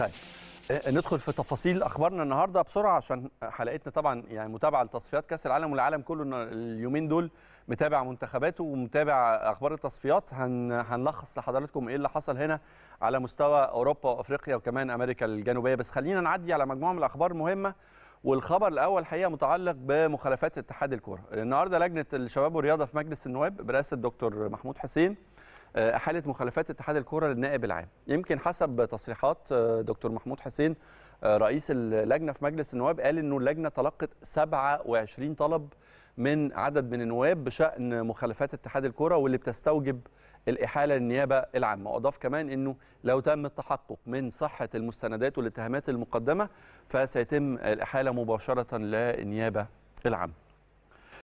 طيب آه، ندخل في تفاصيل اخبارنا النهارده بسرعه عشان حلقتنا طبعا يعني متابعه لتصفيات كاس العالم والعالم كله اليومين دول متابع منتخباته ومتابع اخبار التصفيات هن... هنلخص لحضراتكم ايه اللي حصل هنا على مستوى اوروبا وافريقيا وكمان امريكا الجنوبيه بس خلينا نعدي على مجموعه من الاخبار مهمه والخبر الاول حقيقه متعلق بمخالفات اتحاد الكره النهارده لجنه الشباب والرياضه في مجلس النواب برئاسه الدكتور محمود حسين احاله آه، مخالفات اتحاد الكره للنائب العام يمكن حسب تصريحات آه، دكتور محمود حسين آه، رئيس اللجنه في مجلس النواب قال انه اللجنه تلقت 27 طلب من عدد من النواب بشان مخالفات اتحاد الكره واللي بتستوجب الاحاله للنيابه العامه واضاف كمان انه لو تم التحقق من صحه المستندات والاتهامات المقدمه فسيتم الاحاله مباشره للنيابه العامه